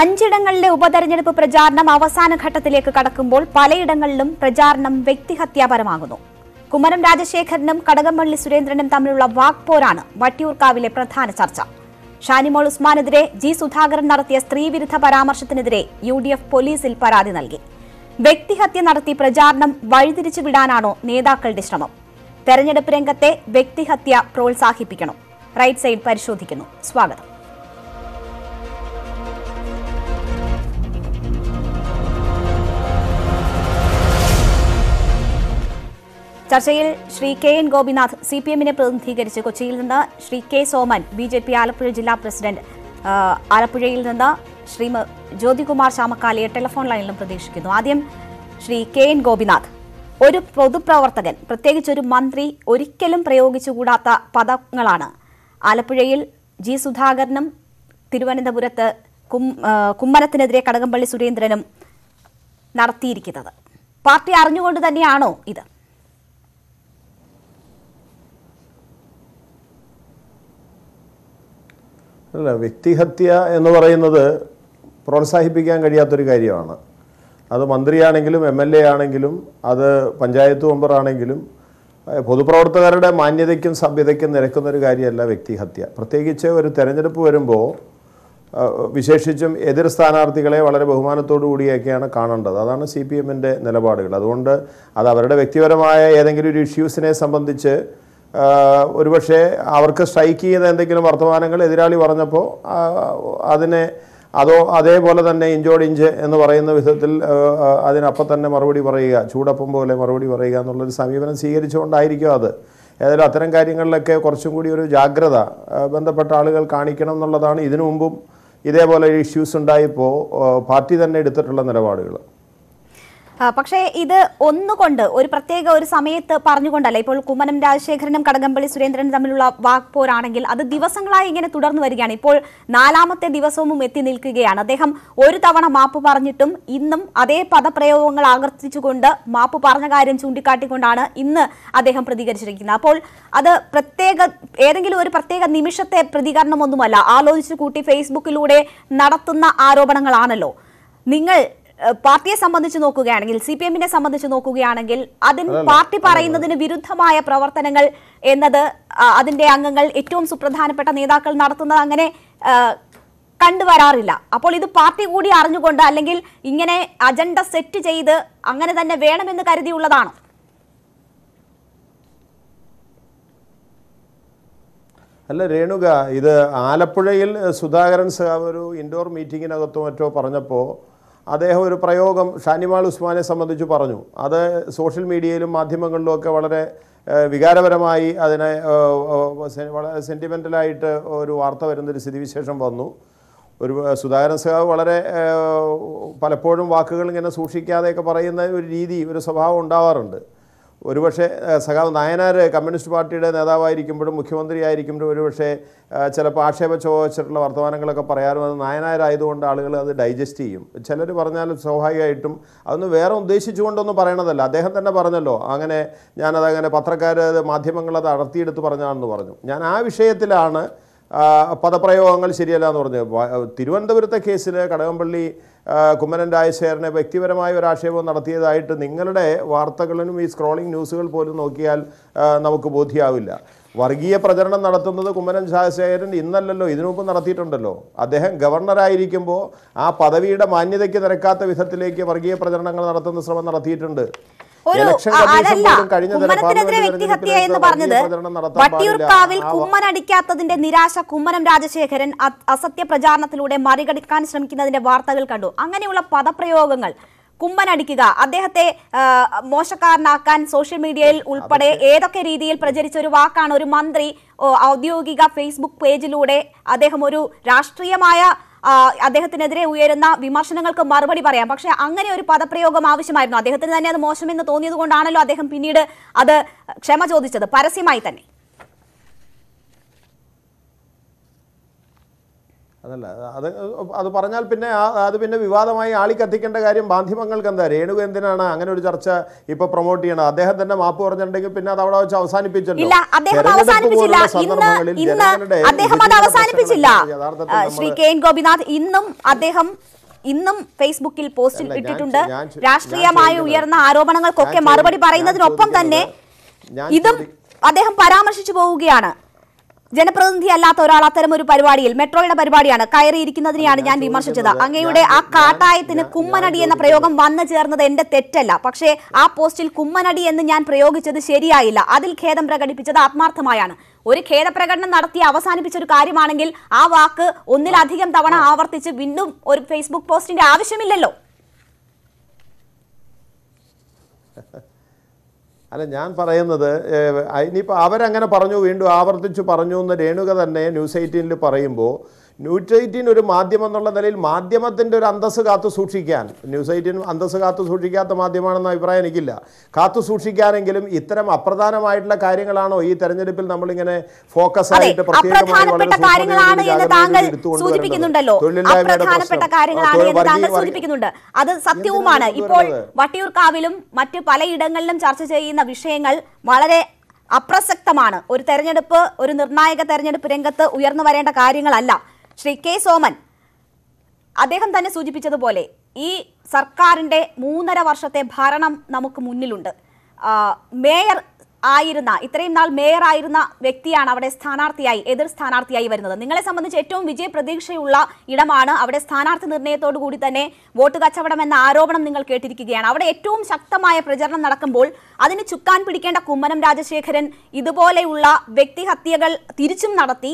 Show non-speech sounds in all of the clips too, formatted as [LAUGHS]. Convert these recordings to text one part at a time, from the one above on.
അഞ്ചിടങ്ങളിലെ ഉപതെരഞ്ഞെടുപ്പ് പ്രചാരണം അവസാന ഘട്ടത്തിലേക്ക് കടക്കുമ്പോൾ പലയിടങ്ങളിലും പ്രചാരണം വ്യക്തിഹത്യാപരമാകുന്നു കുമ്മനം രാജശേഖരനും കടകംപള്ളി സുരേന്ദ്രനും തമ്മിലുള്ള വാക്പോരാണ് വട്ടിയൂർക്കാവിലെ പ്രധാന ചർച്ച ഷാനിമോൾ ഉസ്മാനെതിരെ ജി സുധാകരൻ നടത്തിയ സ്ത്രീവിരുദ്ധ പരാമർശത്തിനെതിരെ യു ഡി എഫ് പോലീസിൽ പരാതി നൽകി വ്യക്തിഹത്യ നടത്തി പ്രചാരണം വഴിതിരിച്ചുവിടാനാണോ നേതാക്കളുടെ ശ്രമം തെരഞ്ഞെടുപ്പ് രംഗത്തെ വ്യക്തിഹത്യ പ്രോത്സാഹിപ്പിക്കണം റൈറ്റ് സൈഡ് പരിശോധിക്കുന്നു സ്വാഗതം ചർച്ചയിൽ Shri K N Gopinath C P എമ്മിനെ പ്രതിനിധീകരിച്ച് കൊച്ചിയിൽ നിന്ന് Shri K Soman B J P Alappuzha ജില്ലാ പ്രസിഡന്റ് ആലപ്പുഴയിൽ നിന്ന് ശ്രീ ജ്യോതികുമാർ ചാമക്കാലിയെ ടെലിഫോൺ ലൈനിലും പ്രതീക്ഷിക്കുന്നു ആദ്യം ശ്രീ കെ എൻ ഗോപിനാഥ് ഒരു പൊതുപ്രവർത്തകൻ പ്രത്യേകിച്ച് ഒരു മന്ത്രി ഒരിക്കലും പ്രയോഗിച്ചുകൂടാത്ത പദങ്ങളാണ് ആലപ്പുഴയിൽ ജി സുധാകരനും തിരുവനന്തപുരത്ത് കുമ്മനത്തിനെതിരെ കടകംപള്ളി സുരേന്ദ്രനും നടത്തിയിരിക്കുന്നത് പാർട്ടി അറിഞ്ഞുകൊണ്ട് തന്നെയാണോ ഇത് അല്ല വ്യക്തിഹത്യ എന്ന് പറയുന്നത് പ്രോത്സാഹിപ്പിക്കാൻ കഴിയാത്തൊരു കാര്യമാണ് അത് മന്ത്രിയാണെങ്കിലും എം എൽ എ ആണെങ്കിലും അത് പഞ്ചായത്ത് മെമ്പറാണെങ്കിലും ആണെങ്കിലും പൊതുപ്രവർത്തകരുടെ മാന്യതയ്ക്കും സഭ്യതയ്ക്കും നിരക്കുന്നൊരു കാര്യമല്ല വ്യക്തിഹത്യ പ്രത്യേകിച്ച് ഒരു തെരഞ്ഞെടുപ്പ് വരുമ്പോൾ വിശേഷിച്ചും എതിർ സ്ഥാനാർത്ഥികളെ വളരെ ബഹുമാനത്തോടു കൂടിയൊക്കെയാണ് കാണേണ്ടത് അതാണ് സി പി എമ്മിൻ്റെ നിലപാടുകൾ അതുകൊണ്ട് അത് അവരുടെ വ്യക്തിപരമായ ഏതെങ്കിലും ഒരു ഇഷ്യൂസിനെ സംബന്ധിച്ച് ഒരുപക്ഷെ അവർക്ക് സ്ട്രൈക്ക് ചെയ്ത എന്തെങ്കിലും വർത്തമാനങ്ങൾ എതിരാളി പറഞ്ഞപ്പോൾ അതിനെ അതോ അതേപോലെ തന്നെ ഇഞ്ചോട് ഇഞ്ച് എന്ന് പറയുന്ന വിധത്തിൽ അതിനപ്പം തന്നെ മറുപടി പറയുക ചൂടപ്പം പോലെ മറുപടി പറയുക എന്നുള്ളൊരു സമീപനം സ്വീകരിച്ചുകൊണ്ടായിരിക്കും അത് ഏതായാലും അത്തരം കാര്യങ്ങളിലൊക്കെ കുറച്ചും കൂടി ഒരു ജാഗ്രത ബന്ധപ്പെട്ട ആളുകൾ കാണിക്കണം എന്നുള്ളതാണ് ഇതിനു മുമ്പും ഇതേപോലെ ഇഷ്യൂസ് ഉണ്ടായപ്പോൾ പാർട്ടി തന്നെ എടുത്തിട്ടുള്ള നിലപാടുകൾ പക്ഷേ ഇത് ഒന്നുകൊണ്ട് ഒരു പ്രത്യേക ഒരു സമയത്ത് പറഞ്ഞുകൊണ്ടല്ല ഇപ്പോൾ കുമ്മനം രാജശേഖരനും കടകംപള്ളി സുരേന്ദ്രനും തമ്മിലുള്ള വാക്പോരാണെങ്കിൽ അത് ദിവസങ്ങളായി ഇങ്ങനെ തുടർന്നു വരികയാണ് ഇപ്പോൾ നാലാമത്തെ ദിവസവും എത്തി നിൽക്കുകയാണ് അദ്ദേഹം ഒരു തവണ മാപ്പ് പറഞ്ഞിട്ടും ഇന്നും അതേ പദപ്രയോഗങ്ങൾ ആവർത്തിച്ചുകൊണ്ട് മാപ്പ് പറഞ്ഞ കാര്യം ചൂണ്ടിക്കാട്ടിക്കൊണ്ടാണ് ഇന്ന് അദ്ദേഹം പ്രതികരിച്ചിരിക്കുന്നത് അപ്പോൾ അത് പ്രത്യേക ഏതെങ്കിലും ഒരു പ്രത്യേക നിമിഷത്തെ പ്രതികരണമൊന്നുമല്ല ആലോചിച്ചു കൂട്ടി ഫേസ്ബുക്കിലൂടെ നടത്തുന്ന ആരോപണങ്ങളാണല്ലോ നിങ്ങൾ പാർട്ടിയെ സംബന്ധിച്ച് നോക്കുകയാണെങ്കിൽ സി പി എമ്മിനെ സംബന്ധിച്ച് നോക്കുകയാണെങ്കിൽ അതിന് പാർട്ടി പറയുന്നതിന് വിരുദ്ധമായ പ്രവർത്തനങ്ങൾ എന്നത് അതിന്റെ അംഗങ്ങൾ ഏറ്റവും സുപ്രധാനപ്പെട്ട നേതാക്കൾ നടത്തുന്നത് അങ്ങനെ കണ്ടുവരാറില്ല അപ്പോൾ ഇത് പാർട്ടി കൂടി അറിഞ്ഞുകൊണ്ട് അല്ലെങ്കിൽ ഇങ്ങനെ അജണ്ട സെറ്റ് ചെയ്ത് അങ്ങനെ തന്നെ വേണമെന്ന് കരുതിയുള്ളതാണ് അല്ല രേണുക ഇത് ആലപ്പുഴയിൽ സുധാകരൻ സാബ് ഒരു ഇൻഡോർ മീറ്റിങ്ങിനകത്തോ മറ്റോ പറഞ്ഞപ്പോൾ അദ്ദേഹം ഒരു പ്രയോഗം ഷാനിമാൾ ഉസ്മാനെ സംബന്ധിച്ച് പറഞ്ഞു അത് സോഷ്യൽ മീഡിയയിലും മാധ്യമങ്ങളിലും ഒക്കെ വളരെ വികാരപരമായി അതിനെ വളരെ സെൻറ്റിമെൻ്റലായിട്ട് ഒരു വാർത്ത വരുന്നൊരു സ്ഥിതിവിശേഷം വന്നു ഒരു സുധാകരൻ സഖാവ് വളരെ പലപ്പോഴും വാക്കുകൾ ഇങ്ങനെ സൂക്ഷിക്കാതെയൊക്കെ പറയുന്ന ഒരു രീതി ഒരു സ്വഭാവം ഉണ്ടാവാറുണ്ട് ഒരുപക്ഷെ സഖാവ് നായനാർ കമ്മ്യൂണിസ്റ്റ് പാർട്ടിയുടെ നേതാവായിരിക്കുമ്പോഴും മുഖ്യമന്ത്രിയായിരിക്കുമ്പോഴും ഒരുപക്ഷെ ചിലപ്പോൾ ആക്ഷേപ ചോദിച്ചിട്ടുള്ള വർത്തമാനങ്ങളൊക്കെ പറയാറും നായനാരായതുകൊണ്ട് ആളുകൾ അത് ഡൈജസ്റ്റ് ചെയ്യും ചിലർ പറഞ്ഞാലും സ്വാഭാവികമായിട്ടും അതൊന്നും വേറെ ഉദ്ദേശിച്ചുകൊണ്ടൊന്നും പറയണതല്ല അദ്ദേഹം തന്നെ പറഞ്ഞല്ലോ അങ്ങനെ ഞാനതങ്ങനെ പത്രക്കാർ മാധ്യമങ്ങളത് അടർത്തിയെടുത്ത് പറഞ്ഞാണെന്ന് പറഞ്ഞു ഞാൻ ആ വിഷയത്തിലാണ് പദപ്രയോഗങ്ങൾ ശരിയല്ല എന്ന് പറഞ്ഞു തിരുവനന്തപുരത്തെ കേസിൽ കടകംപള്ളി കുമ്മനൻ രാജശേഖരനെ വ്യക്തിപരമായ ഒരു ആക്ഷേപം നടത്തിയതായിട്ട് നിങ്ങളുടെ വാർത്തകളിലും ഈ സ്ക്രോളിംഗ് ന്യൂസുകൾ പോലും നോക്കിയാൽ നമുക്ക് ബോധ്യമാവില്ല വർഗീയ പ്രചരണം നടത്തുന്നത് കുമ്മനൻ രാജശേഖരൻ ഇന്നല്ലല്ലോ ഇതിനുമുമ്പ് നടത്തിയിട്ടുണ്ടല്ലോ അദ്ദേഹം ഗവർണറായിരിക്കുമ്പോൾ ആ പദവിയുടെ മാന്യതയ്ക്ക് നിരക്കാത്ത വിധത്തിലേക്ക് വർഗീയ പ്രചരണങ്ങൾ നടത്തുന്ന ശ്രമം നടത്തിയിട്ടുണ്ട് ഒരു അതല്ല കുമ്മനത്തിനെതിരെ വ്യക്തിഹത്യ എന്ന് പറഞ്ഞത് വട്ടിയൂർക്കാവിൽ കുമ്മൻ അടിക്കാത്തതിന്റെ നിരാശ കുമ്മനം രാജശേഖരൻ അസത്യ പ്രചാരണത്തിലൂടെ മറികടക്കാൻ ശ്രമിക്കുന്നതിന്റെ വാർത്തകൾ കണ്ടു അങ്ങനെയുള്ള പദപ്രയോഗങ്ങൾ കുമ്മനടിക്കുക അദ്ദേഹത്തെ മോശക്കാരനാക്കാൻ സോഷ്യൽ മീഡിയയിൽ ഉൾപ്പെടെ ഏതൊക്കെ രീതിയിൽ പ്രചരിച്ച ഒരു വാക്കാണ് ഒരു മന്ത്രി ഔദ്യോഗിക ഫേസ്ബുക്ക് പേജിലൂടെ അദ്ദേഹം ഒരു രാഷ്ട്രീയമായ അദ്ദേഹത്തിനെതിരെ ഉയരുന്ന വിമർശനങ്ങൾക്ക് മറുപടി പറയാം പക്ഷേ അങ്ങനെ ഒരു പദപ്രയോഗം ആവശ്യമായിരുന്നു അദ്ദേഹത്തിന് തന്നെ അത് മോശമെന്ന് തോന്നിയത് കൊണ്ടാണല്ലോ അദ്ദേഹം പിന്നീട് അത് ക്ഷമ ചോദിച്ചത് പരസ്യമായി തന്നെ അതല്ല അത് അത് പറഞ്ഞാൽ പിന്നെ അത് പിന്നെ വിവാദമായി ആളി കത്തിക്കേണ്ട കാര്യം മാധ്യമങ്ങൾക്ക് എന്താ രേണു എന്തിനാണ് അങ്ങനെ ഒരു ചർച്ച ഇപ്പൊ പ്രൊമോട്ട് ചെയ്യണം അദ്ദേഹം തന്നെ മാപ്പ് പറഞ്ഞിട്ടുണ്ടെങ്കിൽ പിന്നെ അത് അവിടെ വെച്ച് അവസാനിപ്പിച്ചല്ലോ അവസാനിപ്പിച്ചില്ല ശ്രീ കെ എൻ ഗോപിനാഥ് ഇന്നും അദ്ദേഹം ഇന്നും ഫേസ്ബുക്കിൽ പോസ്റ്റിൽ ഇട്ടിട്ടുണ്ട് രാഷ്ട്രീയമായ ഉയർന്ന ആരോപണങ്ങൾക്കൊക്കെ മറുപടി പറയുന്നതിനൊപ്പം തന്നെ ഇതും അദ്ദേഹം പരാമർശിച്ചു പോവുകയാണ് ജനപ്രതിനിധി അല്ലാത്ത ഒരാൾ അത്തരം ഒരു പരിപാടിയിൽ മെട്രോയുടെ പരിപാടിയാണ് കയറിയിരിക്കുന്നതിനെയാണ് ഞാൻ വിമർശിച്ചത് അങ്ങയുടെ ആ കാട്ടായത്തിന് കുമ്മനടി എന്ന പ്രയോഗം വന്നു ചേർന്നത് എന്റെ തെറ്റല്ല പക്ഷേ ആ പോസ്റ്റിൽ കുമ്മനടി എന്ന് ഞാൻ പ്രയോഗിച്ചത് ശരിയായില്ല അതിൽ ഖേദം പ്രകടിപ്പിച്ചത് ആത്മാർത്ഥമായാണ് ഒരു ഖേദപ്രകടനം നടത്തി അവസാനിപ്പിച്ച ഒരു കാര്യമാണെങ്കിൽ ആ വാക്ക് ഒന്നിലധികം തവണ ആവർത്തിച്ച് വീണ്ടും ഒരു ഫേസ്ബുക്ക് പോസ്റ്റിന്റെ ആവശ്യമില്ലല്ലോ [LAUGHS] അല്ല ഞാൻ പറയുന്നത് ഇനിയിപ്പോൾ അവരങ്ങനെ പറഞ്ഞു വീണ്ടും ആവർത്തിച്ച് പറഞ്ഞു എന്ന് രേണുക തന്നെ ന്യൂസ് എയ്റ്റീനിൽ പറയുമ്പോൾ ന്യൂസ് എയ്റ്റീൻ ഒരു മാധ്യമം എന്നുള്ള നിലയിൽ മാധ്യമത്തിൻ്റെ ഒരു അന്തസ്സ് കാത്തു സൂക്ഷിക്കാൻ ന്യൂസ് എയ്റ്റീൻ അന്തസ്സ് കാത്തു സൂക്ഷിക്കാത്ത മാധ്യമമാണെന്ന അഭിപ്രായം എനിക്കില്ല കാത്തു സൂക്ഷിക്കാനെങ്കിലും ഇത്തരം അപ്രധാനമായിട്ടുള്ള കാര്യങ്ങളാണോ ഈ തെരഞ്ഞെടുപ്പിൽ നമ്മളിങ്ങനെ ഫോക്കസ് ആയിട്ട് പ്രത്യേകമായി സൂചിപ്പിക്കുന്നുണ്ടല്ലോ സൂചിപ്പിക്കുന്നുണ്ട് അത് സത്യവുമാണ് ഇപ്പോൾ വട്ടിയൂർക്കാവിലും മറ്റ് പലയിടങ്ങളിലും ചർച്ച ചെയ്യുന്ന വിഷയങ്ങൾ വളരെ അപ്രസക്തമാണ് ഒരു തെരഞ്ഞെടുപ്പ് ഒരു നിർണായക തെരഞ്ഞെടുപ്പ് രംഗത്ത് ഉയർന്നു വരേണ്ട കാര്യങ്ങളല്ല ശ്രീ കെ സോമൻ അദ്ദേഹം തന്നെ സൂചിപ്പിച്ചതുപോലെ ഈ സർക്കാരിൻ്റെ മൂന്നര വർഷത്തെ ഭരണം നമുക്ക് മുന്നിലുണ്ട് മേയർ ആയിരുന്ന ഇത്രയും നാൾ മേയർ ആയിരുന്ന വ്യക്തിയാണ് അവിടെ സ്ഥാനാർത്ഥിയായി എതിർ സ്ഥാനാർത്ഥിയായി വരുന്നത് നിങ്ങളെ സംബന്ധിച്ച് ഏറ്റവും വിജയപ്രതീക്ഷയുള്ള ഇടമാണ് അവിടെ സ്ഥാനാർത്ഥി നിർണയത്തോടു കൂടി തന്നെ വോട്ട് കച്ചവടം എന്ന ആരോപണം നിങ്ങൾ കേട്ടിരിക്കുകയാണ് അവിടെ ഏറ്റവും ശക്തമായ പ്രചരണം നടക്കുമ്പോൾ അതിന് ചുക്കാൻ പിടിക്കേണ്ട കുമ്മനം രാജശേഖരൻ ഇതുപോലെയുള്ള വ്യക്തിഹത്യകൾ തിരിച്ചും നടത്തി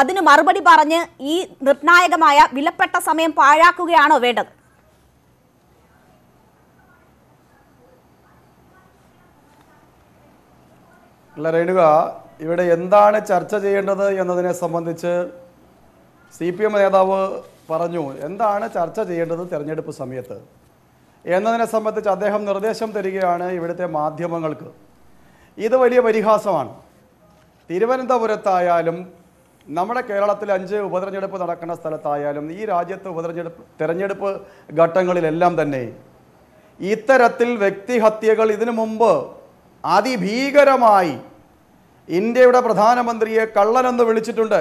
അതിന് മറുപടി പറഞ്ഞ് ഈ നിർണായകമായ വിലപ്പെട്ട സമയം പാഴാക്കുകയാണോ വേണ്ടത് അല്ല രേണുക ഇവിടെ എന്താണ് ചർച്ച ചെയ്യേണ്ടത് എന്നതിനെ സംബന്ധിച്ച് സി പി എം നേതാവ് പറഞ്ഞു എന്താണ് ചർച്ച ചെയ്യേണ്ടത് തിരഞ്ഞെടുപ്പ് സമയത്ത് എന്നതിനെ സംബന്ധിച്ച് അദ്ദേഹം നിർദ്ദേശം തരികയാണ് ഇവിടുത്തെ മാധ്യമങ്ങൾക്ക് ഇത് വലിയ പരിഹാസമാണ് തിരുവനന്തപുരത്തായാലും നമ്മുടെ കേരളത്തിൽ അഞ്ച് ഉപതെരഞ്ഞെടുപ്പ് നടക്കുന്ന സ്ഥലത്തായാലും ഈ രാജ്യത്തെ ഉപതെരഞ്ഞെടുപ്പ് തെരഞ്ഞെടുപ്പ് ഘട്ടങ്ങളിലെല്ലാം തന്നെ ഇത്തരത്തിൽ വ്യക്തിഹത്യകൾ ഇതിനു മുമ്പ് അതിഭീകരമായി ഇന്ത്യയുടെ പ്രധാനമന്ത്രിയെ കള്ളനെന്ന് വിളിച്ചിട്ടുണ്ട്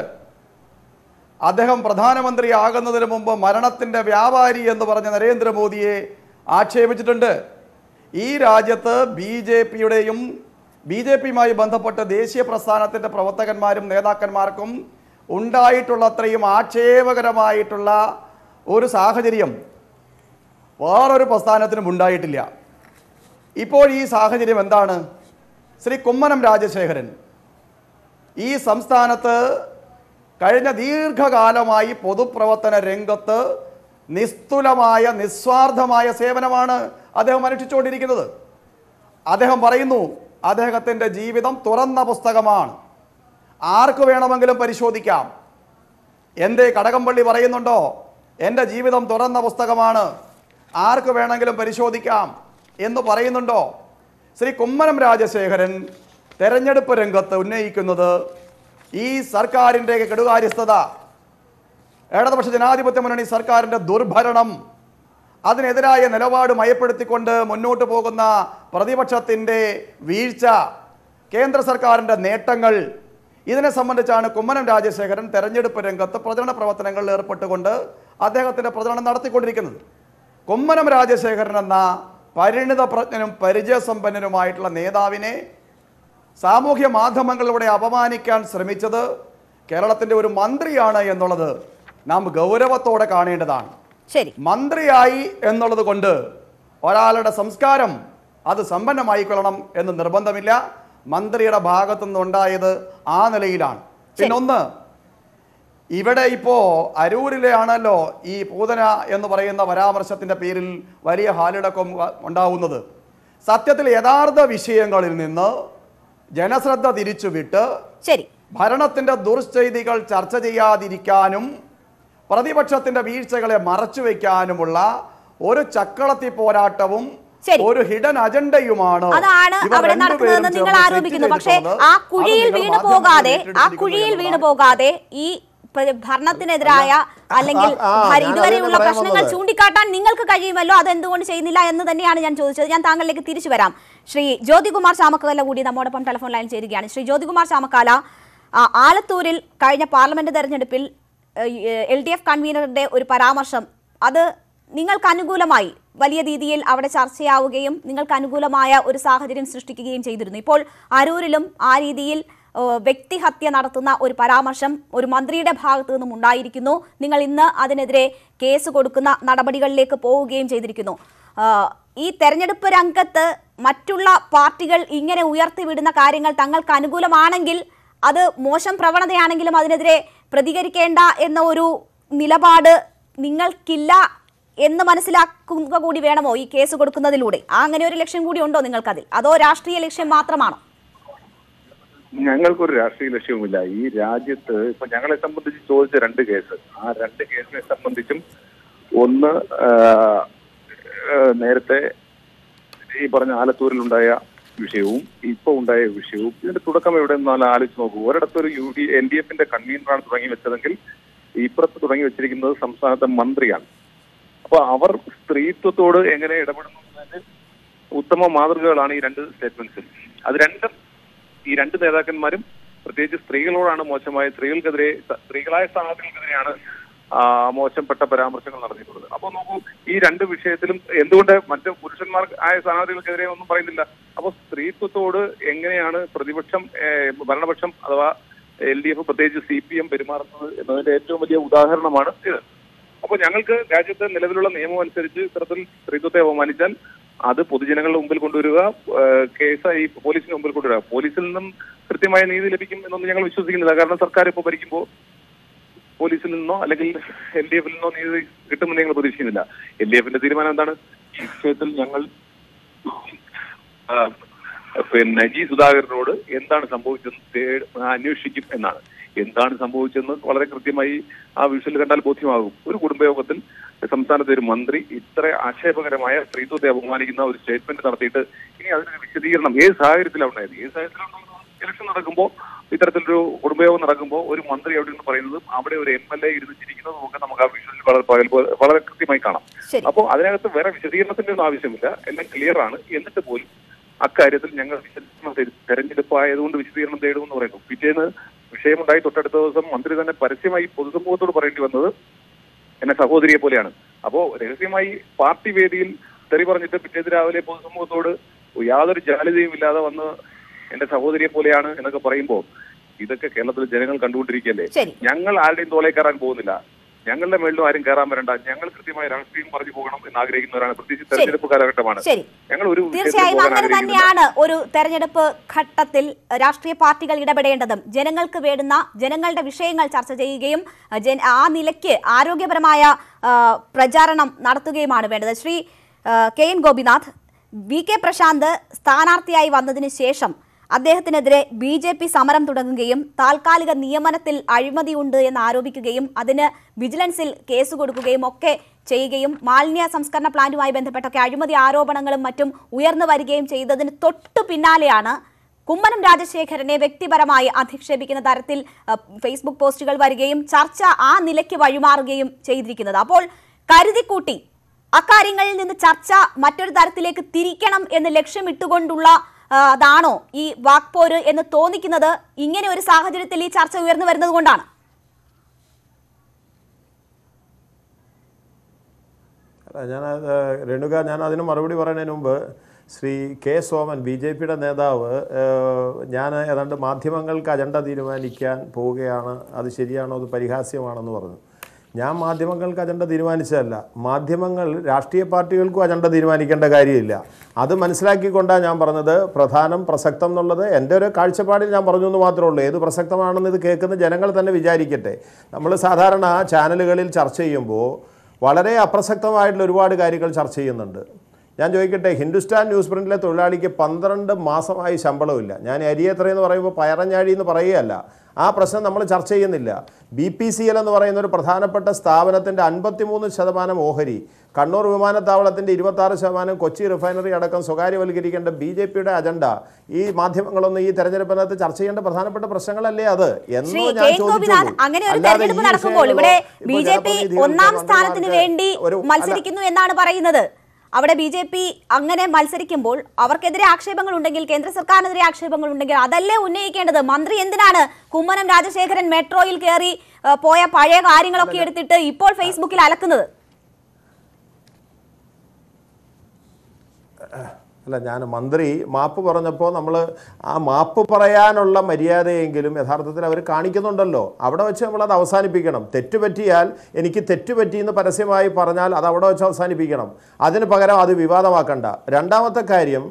അദ്ദേഹം പ്രധാനമന്ത്രി ആകുന്നതിന് മുമ്പ് മരണത്തിൻ്റെ വ്യാപാരി എന്ന് പറഞ്ഞ നരേന്ദ്രമോദിയെ ആക്ഷേപിച്ചിട്ടുണ്ട് ഈ രാജ്യത്ത് ബി ജെ പിയുടെയും ബി ജെ പിയുമായി ബന്ധപ്പെട്ട് ദേശീയ പ്രസ്ഥാനത്തിൻ്റെ പ്രവർത്തകന്മാരും നേതാക്കന്മാർക്കും ഉണ്ടായിട്ടുള്ള അത്രയും ആക്ഷേപകരമായിട്ടുള്ള ഒരു സാഹചര്യം വേറൊരു പ്രസ്ഥാനത്തിനും ഉണ്ടായിട്ടില്ല ഇപ്പോൾ ഈ സാഹചര്യം എന്താണ് ശ്രീ കുമ്മനം രാജശേഖരൻ ഈ സംസ്ഥാനത്ത് കഴിഞ്ഞ ദീർഘകാലമായി പൊതുപ്രവർത്തന രംഗത്ത് നിസ്തുലമായ നിസ്വാർത്ഥമായ സേവനമാണ് അദ്ദേഹം അനുഷ്ഠിച്ചുകൊണ്ടിരിക്കുന്നത് അദ്ദേഹം പറയുന്നു അദ്ദേഹത്തിൻ്റെ ജീവിതം തുറന്ന പുസ്തകമാണ് ആർക്ക് വേണമെങ്കിലും പരിശോധിക്കാം എൻ്റെ കടകംപള്ളി പറയുന്നുണ്ടോ എൻ്റെ ജീവിതം തുറന്ന പുസ്തകമാണ് ആർക്ക് വേണമെങ്കിലും പരിശോധിക്കാം എന്ന് പറയുന്നുണ്ടോ ശ്രീ കുമ്മനം രാജശേഖരൻ തെരഞ്ഞെടുപ്പ് രംഗത്ത് ഉന്നയിക്കുന്നത് ഈ സർക്കാരിൻ്റെ കെടുകാര്യസ്ഥത ഇടതുപക്ഷ ജനാധിപത്യ മുന്നണി സർക്കാരിൻ്റെ ദുർഭരണം അതിനെതിരായ നിലപാട് മയപ്പെടുത്തിക്കൊണ്ട് മുന്നോട്ട് പോകുന്ന പ്രതിപക്ഷത്തിൻ്റെ വീഴ്ച കേന്ദ്ര സർക്കാരിൻ്റെ നേട്ടങ്ങൾ ഇതിനെ സംബന്ധിച്ചാണ് കുമ്മനം രാജശേഖരൻ തെരഞ്ഞെടുപ്പ് രംഗത്ത് പ്രചരണ പ്രവർത്തനങ്ങളിൽ ഏർപ്പെട്ടുകൊണ്ട് അദ്ദേഹത്തിൻ്റെ പ്രചരണം നടത്തിക്കൊണ്ടിരിക്കുന്നത് കുമ്മനം രാജശേഖരൻ എന്ന പരിണിത പ്രജ്ഞനും പരിചയസമ്പന്നനുമായിട്ടുള്ള നേതാവിനെ സാമൂഹ്യ മാധ്യമങ്ങളിലൂടെ അപമാനിക്കാൻ ശ്രമിച്ചത് കേരളത്തിൻ്റെ ഒരു മന്ത്രിയാണ് എന്നുള്ളത് നാം ഗൗരവത്തോടെ കാണേണ്ടതാണ് ശരി മന്ത്രിയായി എന്നുള്ളത് കൊണ്ട് ഒരാളുടെ സംസ്കാരം അത് സമ്പന്നമായിക്കൊള്ളണം എന്ന് നിർബന്ധമില്ല മന്ത്രിയുടെ ഭാഗത്തു നിന്നുണ്ടായത് ആ നിലയിലാണ് പിന്നൊന്ന് ഇവിടെ ഇപ്പോ അരൂരിലെ ആണല്ലോ ഈ പൂതന എന്ന് പറയുന്ന പരാമർശത്തിന്റെ പേരിൽ വലിയ ഹാലിടക്കം ഉണ്ടാവുന്നത് സത്യത്തിൽ യഥാർത്ഥ വിഷയങ്ങളിൽ നിന്ന് ജനശ്രദ്ധ തിരിച്ചുവിട്ട് ശരി ഭരണത്തിന്റെ ദുർശ്ചൈതികൾ ചർച്ച ചെയ്യാതിരിക്കാനും പ്രതിപക്ഷത്തിന്റെ വീഴ്ചകളെ മറച്ചുവെക്കാനുമുള്ള ഒരു ചക്കളത്തി പോരാട്ടവും ഒരു ഹിഡൻ അജണ്ടയുമാണ് അതാണ് അവിടെ നടക്കുന്നതെന്ന് നിങ്ങൾ ആരോപിക്കുന്നു പക്ഷേ ആ കുഴിയിൽ വീണു പോകാതെ ആ കുഴിയിൽ വീണു പോകാതെ ഈ ഭരണത്തിനെതിരായ അല്ലെങ്കിൽ ഇതുവരെയുള്ള പ്രശ്നങ്ങൾ ചൂണ്ടിക്കാട്ടാൻ നിങ്ങൾക്ക് കഴിയുമല്ലോ അത് എന്തുകൊണ്ട് ചെയ്യുന്നില്ല എന്ന് തന്നെയാണ് ഞാൻ ചോദിച്ചത് ഞാൻ താങ്കളിലേക്ക് തിരിച്ചു വരാം ശ്രീ ജ്യോതികുമാർ ചാമക്കാല കൂടി നമ്മോടൊപ്പം ടെലിഫോൺ ലൈൻ ചേരുകയാണ് ശ്രീ ജ്യോതികുമാർ ചാമക്കാല ആലത്തൂരിൽ കഴിഞ്ഞ പാർലമെന്റ് തെരഞ്ഞെടുപ്പിൽ എൽ ഡി എഫ് കൺവീനറുടെ ഒരു പരാമർശം അത് നിങ്ങൾക്ക് അനുകൂലമായി വലിയ രീതിയിൽ അവിടെ ചർച്ചയാവുകയും നിങ്ങൾക്ക് അനുകൂലമായ ഒരു സാഹചര്യം സൃഷ്ടിക്കുകയും ചെയ്തിരുന്നു ഇപ്പോൾ അരൂരിലും ആ രീതിയിൽ വ്യക്തിഹത്യ നടത്തുന്ന ഒരു പരാമർശം ഒരു മന്ത്രിയുടെ ഭാഗത്തു നിന്നും ഉണ്ടായിരിക്കുന്നു നിങ്ങൾ ഇന്ന് അതിനെതിരെ കേസ് കൊടുക്കുന്ന നടപടികളിലേക്ക് പോവുകയും ചെയ്തിരിക്കുന്നു ഈ തെരഞ്ഞെടുപ്പ് രംഗത്ത് മറ്റുള്ള പാർട്ടികൾ ഇങ്ങനെ ഉയർത്തിവിടുന്ന കാര്യങ്ങൾ തങ്ങൾക്ക് അനുകൂലമാണെങ്കിൽ അത് മോശം പ്രവണതയാണെങ്കിലും അതിനെതിരെ പ്രതികരിക്കേണ്ട എന്ന ഒരു നിലപാട് നിങ്ങൾക്കില്ല എന്ന് മനസ്സിലാക്കുക കൂടി വേണമോ ഈ കേസ് കൊടുക്കുന്നതിലൂടെ അങ്ങനെ ഒരു ലക്ഷ്യം കൂടി ഉണ്ടോ നിങ്ങൾക്കതിൽ അതോ രാഷ്ട്രീയ ലക്ഷ്യം മാത്രമാണോ ഞങ്ങൾക്കൊരു രാഷ്ട്രീയ ലക്ഷ്യവുമില്ല ഈ രാജ്യത്ത് ഇപ്പൊ ഞങ്ങളെ സംബന്ധിച്ച് ചോദിച്ച രണ്ട് കേസ് ആ രണ്ട് കേസിനെ സംബന്ധിച്ചും ഒന്ന് നേരത്തെ ഈ പറഞ്ഞ ആലത്തൂരിലുണ്ടായ വിഷയവും ഇപ്പൊ ഉണ്ടായ വിഷയവും ഇതിന്റെ തുടക്കം എവിടെ നിന്നാൽ ആലോചിച്ച് നോക്കൂ ഒരിടത്ത് ഒരു യു ഡി എൻ ഡി എഫിന്റെ കൺവീനറാണ് തുടങ്ങി വെച്ചതെങ്കിൽ ഇപ്പുറത്ത് തുടങ്ങി വെച്ചിരിക്കുന്നത് സംസ്ഥാനത്തെ മന്ത്രിയാണ് അപ്പൊ അവർ സ്ത്രീത്വത്തോട് എങ്ങനെ ഇടപെടുന്നു ഉത്തമ മാതൃകകളാണ് ഈ രണ്ട് സ്റ്റേറ്റ്മെന്റ്സിൽ അത് രണ്ടും ഈ രണ്ട് നേതാക്കന്മാരും പ്രത്യേകിച്ച് സ്ത്രീകളോടാണ് മോശമായ സ്ത്രീകൾക്കെതിരെ സ്ത്രീകളായ സ്ഥാനാർത്ഥികൾക്കെതിരെയാണ് മോശപ്പെട്ട പരാമർശങ്ങൾ നടന്നിട്ടുള്ളത് അപ്പോൾ നോക്കൂ ഈ രണ്ട് വിഷയത്തിലും എന്തുകൊണ്ട് മറ്റ് പുരുഷന്മാർ ആയ സ്ഥാനാർത്ഥികൾക്കെതിരെ ഒന്നും പറയുന്നില്ല അപ്പോൾ സ്ത്രീത്വത്തോട് എങ്ങനെയാണ് പ്രതിപക്ഷം ഭരണപക്ഷം അഥവാ എൽ ഡി എഫ് പ്രത്യേകിച്ച് സി പി എം പെരുമാറുന്നത് എന്നതിന്റെ ഏറ്റവും വലിയ ഉദാഹരണമാണ് ഇത് അപ്പോൾ ഞങ്ങൾക്ക് രാജ്യത്തെ നിലവിലുള്ള നിയമം അനുസരിച്ച് ഇത്തരത്തിൽ സ്ത്രീത്വത്തെ അപമാനിച്ചാൽ അത് പൊതുജനങ്ങളുടെ മുമ്പിൽ കൊണ്ടുവരിക കേസായി പോലീസിന് മുമ്പിൽ കൊണ്ടുവരിക പോലീസിൽ നിന്നും കൃത്യമായ നീതി ലഭിക്കും എന്നൊന്നും ഞങ്ങൾ വിശ്വസിക്കുന്നില്ല കാരണം സർക്കാർ ഇപ്പോൾ ഭരിക്കുമ്പോൾ പോലീസിൽ നിന്നോ അല്ലെങ്കിൽ എൽ ഡി എഫിൽ നിന്നോ നീതി കിട്ടുമെന്ന് ഞങ്ങൾ പ്രതീക്ഷിക്കുന്നില്ല എൽ ഡി എഫിന്റെ തീരുമാനം എന്താണ് ഈ വിഷയത്തിൽ ഞങ്ങൾ പിന്നെ ജി സുധാകരനോട് എന്താണ് സംഭവിച്ചത് അന്വേഷിക്കും എന്നാണ് എന്താണ് സംഭവിച്ചതെന്ന് വളരെ കൃത്യമായി ആ വിഷയത്തിൽ കണ്ടാൽ ബോധ്യമാകും ഒരു കുടുംബയോഗത്തിൽ സംസ്ഥാനത്തെ ഒരു മന്ത്രി ഇത്ര ആക്ഷേപകരമായ സ്ത്രീത്വത്തെ അപമാനിക്കുന്ന ഒരു സ്റ്റേറ്റ്മെന്റ് നടത്തിയിട്ട് ഇനി അതിനൊരു വിശദീകരണം ഏത് സാഹചര്യത്തിലാണ് ഉണ്ടായത് ഏത് സാഹചര്യത്തിലാണ് ഇലക്ഷൻ നടക്കുമ്പോൾ ഇത്തരത്തിലൊരു കുടുംബയോഗം നടക്കുമ്പോൾ ഒരു മന്ത്രി അവിടെ നിന്ന് പറയുന്നതും അവിടെ ഒരു എം എൽ എ ഇരുന്ന് ചിരിക്കുന്നതും ഒക്കെ നമുക്ക് ആ വിഷ്വലിൽ വളരെ വളരെ കൃത്യമായി കാണാം അപ്പോൾ അതിനകത്ത് വേറെ വിശദീകരണത്തിന്റെ ഒന്നും ആവശ്യമില്ല എല്ലാം ക്ലിയർ ആണ് എന്നിട്ട് പോലും അക്കാര്യത്തിൽ ഞങ്ങൾ വിശദീകരണം തെരഞ്ഞെടുപ്പ് ആയതുകൊണ്ട് വിശദീകരണം തേടുമെന്ന് പറയുന്നു പിറ്റേന്ന് വിഷയമുണ്ടായി തൊട്ടടുത്ത ദിവസം മന്ത്രി തന്നെ പരസ്യമായി പൊതുസമൂഹത്തോട് പറയേണ്ടി വന്നത് എന്നെ സഹോദരിയെ പോലെയാണ് അപ്പോ രഹസ്യമായി പാർട്ടി വേദിയിൽ തെറി പറഞ്ഞിട്ട് പിറ്റേന്ന് രാവിലെ പൊതുസമൂഹത്തോട് യാതൊരു ജാലിതയും ഇല്ലാതെ വന്ന് എന്റെ സഹോദരിയെ പോലെയാണ് എന്നൊക്കെ പറയുമ്പോൾ ഇതൊക്കെ കേരളത്തിലെ ജനങ്ങൾ കണ്ടുകൊണ്ടിരിക്കുകയല്ലേ ഞങ്ങൾ ആരുടെയും തോളെ കയറാൻ പോകുന്നില്ല ഞങ്ങളുടെ മേളിലും ആരും കയറാൻ വരണ്ട ഞങ്ങൾ കൃത്യമായ രാഷ്ട്രീയം പറഞ്ഞു പോകണം എന്ന് ആഗ്രഹിക്കുന്നവരാണ് പ്രത്യേകിച്ച് തെരഞ്ഞെടുപ്പ് കാലഘട്ടമാണ് ഞങ്ങൾ ഒരു തീർച്ചയായും അങ്ങനെ തന്നെയാണ് ഒരു തെരഞ്ഞെടുപ്പ് ഘട്ടത്തിൽ രാഷ്ട്രീയ പാർട്ടികൾ ഇടപെടേണ്ടതും ജനങ്ങൾക്ക് വേണ്ടുന്ന ജനങ്ങളുടെ വിഷയങ്ങൾ ചർച്ച ചെയ്യുകയും ആ നിലയ്ക്ക് ആരോഗ്യപരമായ പ്രചാരണം നടത്തുകയുമാണ് വേണ്ടത് Shri K N Gopinath V K Prashanth സ്ഥാനാർത്ഥിയായി വന്നതിന് ശേഷം അദ്ദേഹത്തിനെതിരെ ബി ജെ പി സമരം തുടങ്ങുകയും താൽക്കാലിക നിയമനത്തിൽ അഴിമതിയുണ്ട് എന്ന് ആരോപിക്കുകയും അതിന് വിജിലൻസിൽ കേസ് കൊടുക്കുകയും ഒക്കെ ചെയ്യുകയും മാലിന്യ സംസ്കരണ പ്ലാന്റുമായി ബന്ധപ്പെട്ടൊക്കെ അഴിമതി ആരോപണങ്ങളും മറ്റും ഉയർന്നു വരികയും ചെയ്തതിന് തൊട്ടു പിന്നാലെയാണ് കുമ്മനം രാജശേഖരനെ വ്യക്തിപരമായി അധിക്ഷേപിക്കുന്ന തരത്തിൽ ഫേസ്ബുക്ക് പോസ്റ്റുകൾ വരികയും ചർച്ച ആ നിലയ്ക്ക് വഴിമാറുകയും ചെയ്തിരിക്കുന്നത് അപ്പോൾ കരുതിക്കൂട്ടി അക്കാര്യങ്ങളിൽ നിന്ന് ചർച്ച മറ്റൊരു തരത്തിലേക്ക് തിരിക്കണം എന്ന് ലക്ഷ്യമിട്ടുകൊണ്ടുള്ള അതാണോ ഈ വാക്പോര് എന്ന് തോന്നിക്കുന്നത് ഇങ്ങനെ ഒരു സാഹചര്യത്തിൽ ഈ ചർച്ച ഉയർന്നു വരുന്നത് കൊണ്ടാണ് ഞാൻ രേണുക ഞാൻ അതിന് മറുപടി പറയുന്നതിന് മുമ്പ് Shri K Soman B J പിയുടെ നേതാവ് ഞാൻ ഏതാണ്ട് മാധ്യമങ്ങൾക്ക് അജണ്ട തീരുമാനിക്കാൻ പോവുകയാണ് അത് ശരിയാണോ അത് പരിഹാസ്യമാണെന്ന് പറഞ്ഞു ഞാൻ മാധ്യമങ്ങൾക്ക് അജണ്ട തീരുമാനിച്ചതല്ല മാധ്യമങ്ങൾ രാഷ്ട്രീയ പാർട്ടികൾക്കും അജണ്ട തീരുമാനിക്കേണ്ട കാര്യമില്ല അത് മനസ്സിലാക്കിക്കൊണ്ടാണ് ഞാൻ പറഞ്ഞത് പ്രധാനം പ്രസക്തം എന്നുള്ളത് എൻ്റെ ഒരു കാഴ്ചപ്പാടിൽ ഞാൻ പറഞ്ഞു എന്ന് മാത്രമേ ഉള്ളൂ ഏത് പ്രസക്തമാണെന്ന് ഇത് കേൾക്കുന്ന ജനങ്ങൾ തന്നെ വിചാരിക്കട്ടെ നമ്മൾ സാധാരണ ചാനലുകളിൽ ചർച്ച ചെയ്യുമ്പോൾ വളരെ അപ്രസക്തമായിട്ടുള്ള ഒരുപാട് കാര്യങ്ങൾ ചർച്ച ചെയ്യുന്നുണ്ട് ഞാൻ ചോദിക്കട്ടെ ഹിന്ദുസ്ഥാൻ ന്യൂസ് പ്രിൻറ്റിലെ തൊഴിലാളിക്ക് പന്ത്രണ്ട് മാസമായി ശമ്പളമില്ല ഞാൻ അരിയത്ര എന്ന് പറയുമ്പോൾ പയറഞ്ഞാഴി എന്ന് പറയുകയല്ല ആ പ്രശ്നം നമ്മൾ ചർച്ച ചെയ്യുന്നില്ല ബി പി സി എൽ എന്ന് പറയുന്ന ഒരു പ്രധാനപ്പെട്ട സ്ഥാപനത്തിൻ്റെ അൻപത്തിമൂന്ന് ശതമാനം ഓഹരി കണ്ണൂർ വിമാനത്താവളത്തിൻ്റെ ഇരുപത്താറ് ശതമാനം കൊച്ചി റിഫൈനറി അടക്കം സ്വകാര്യവൽക്കരിക്കേണ്ട ബി ജെ പിയുടെ അജണ്ട ഈ മാധ്യമങ്ങളൊന്നും ഈ തെരഞ്ഞെടുപ്പിനകത്ത് ചർച്ച ചെയ്യേണ്ട പ്രധാനപ്പെട്ട പ്രശ്നങ്ങളല്ലേ അത് എന്ന് ഞാൻ ഒന്നാം സ്ഥാനത്തിന് വേണ്ടി മത്സരിക്കുന്നു എന്നാണ് പറയുന്നത് അവിടെ ബി ജെ പി അങ്ങനെ മത്സരിക്കുമ്പോൾ അവർക്കെതിരെ ആക്ഷേപങ്ങൾ ഉണ്ടെങ്കിൽ കേന്ദ്ര സർക്കാരിനെതിരെ ആക്ഷേപങ്ങൾ ഉണ്ടെങ്കിൽ അതല്ലേ ഉന്നയിക്കേണ്ടത് മന്ത്രി എന്തിനാണ് കുമ്മനം രാജശേഖരൻ മെട്രോയിൽ കയറി പോയ പഴയ കാര്യങ്ങളൊക്കെ എടുത്തിട്ട് ഇപ്പോൾ ഫേസ്ബുക്കിൽ അലക്കുന്നത് അല്ല ഞാൻ മന്ത്രി മാപ്പ് പറഞ്ഞപ്പോൾ നമ്മൾ ആ മാപ്പ് പറയാനുള്ള മര്യാദയെങ്കിലും യഥാർത്ഥത്തിൽ അവർ കാണിക്കുന്നുണ്ടല്ലോ അവിടെ വെച്ച് നമ്മളത് അവസാനിപ്പിക്കണം തെറ്റുപറ്റിയാൽ എനിക്ക് എന്ന് പരസ്യമായി പറഞ്ഞാൽ അത് അവിടെ വെച്ച് അവസാനിപ്പിക്കണം അതിന് പകരം അത് വിവാദമാക്കണ്ട രണ്ടാമത്തെ കാര്യം